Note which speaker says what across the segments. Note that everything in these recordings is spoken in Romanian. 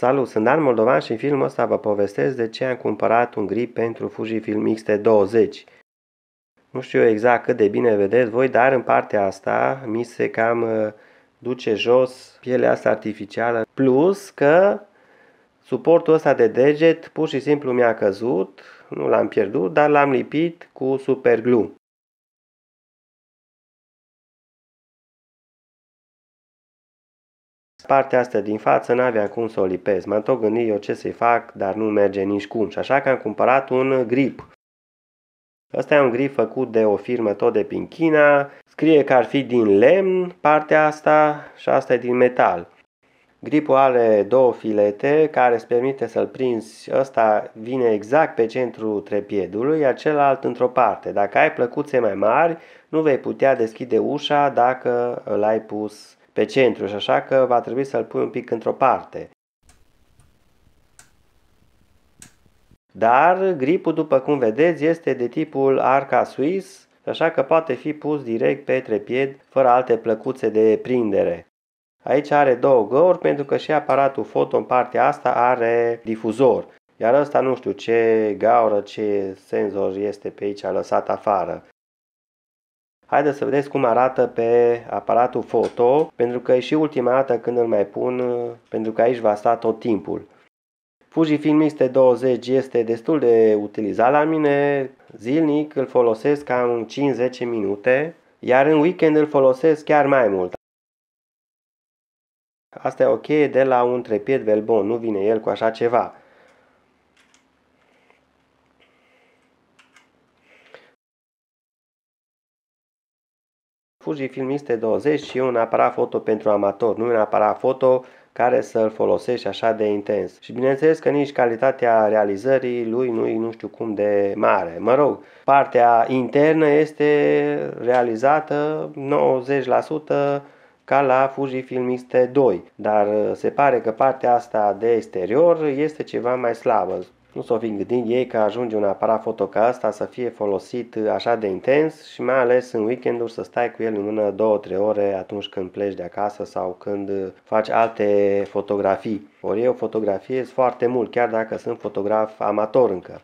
Speaker 1: Salut, sunt Dan Moldovan și în filmul ăsta vă povestesc de ce am cumpărat un grip pentru Fujifilm X-T20. Nu știu exact cât de bine vedeți voi, dar în partea asta mi se cam uh, duce jos pielea asta artificială. Plus că suportul ăsta de deget pur și simplu mi-a căzut, nu l-am pierdut, dar l-am lipit cu super glue. Partea asta din față n-aveam cum să o lipez. M-am tot gândit eu ce să-i fac, dar nu merge nici cum. Și așa că am cumpărat un grip. Ăsta e un grip făcut de o firmă tot de prin China. Scrie că ar fi din lemn partea asta și asta e din metal. Gripul are două filete care îți permite să-l prinzi. Ăsta vine exact pe centrul trepiedului, iar celălalt într-o parte. Dacă ai plăcuțe mai mari, nu vei putea deschide ușa dacă îl ai pus pe centru și așa că va trebui să-l pui un pic într-o parte. Dar gripul, după cum vedeți, este de tipul arca Swiss, așa că poate fi pus direct pe trepied, fără alte plăcuțe de prindere. Aici are două găuri pentru că și aparatul foto în partea asta are difuzor. Iar ăsta nu știu ce gaură, ce senzor este pe aici lăsat afară. Haideți să vedeți cum arată pe aparatul foto, pentru că e și ultima dată când îl mai pun, pentru că aici va sta tot timpul. Fujifilm x 20 este destul de utilizat la mine, zilnic îl folosesc cam 5-10 minute, iar în weekend îl folosesc chiar mai mult. Asta e o cheie de la un trepied velbon, nu vine el cu așa ceva. Fuji Film este 20 și e un aparat foto pentru amator, nu un aparat foto care să-l folosești așa de intens. Și bineînțeles că nici calitatea realizării lui nu e nu știu cum de mare. Mă rog, partea internă este realizată 90% ca la Fujifilm X-T2, dar uh, se pare că partea asta de exterior este ceva mai slabă nu s-o fi gândit ei că ajunge un aparat foto ca asta să fie folosit uh, așa de intens și mai ales în weekenduri să stai cu el în mână 2-3 ore atunci când pleci de acasă sau când uh, faci alte fotografii. Ori eu fotografiez foarte mult, chiar dacă sunt fotograf amator încă.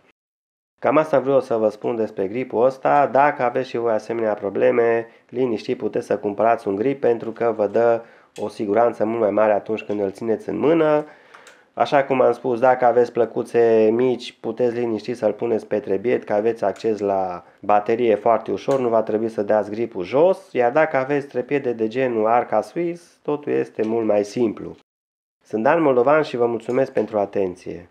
Speaker 1: Cam asta vreau să vă spun despre gripul ăsta. Dacă aveți și voi asemenea probleme, liniștiți puteți să cumpărați un grip pentru că vă dă o siguranță mult mai mare atunci când îl țineți în mână Așa cum am spus, dacă aveți plăcuțe mici, puteți liniști să-l puneți pe trebiet, că aveți acces la baterie foarte ușor, nu va trebui să dați gripul jos, iar dacă aveți trepiede de genul Arca Swiss, totul este mult mai simplu. Sunt Dan Moldovan și vă mulțumesc pentru atenție.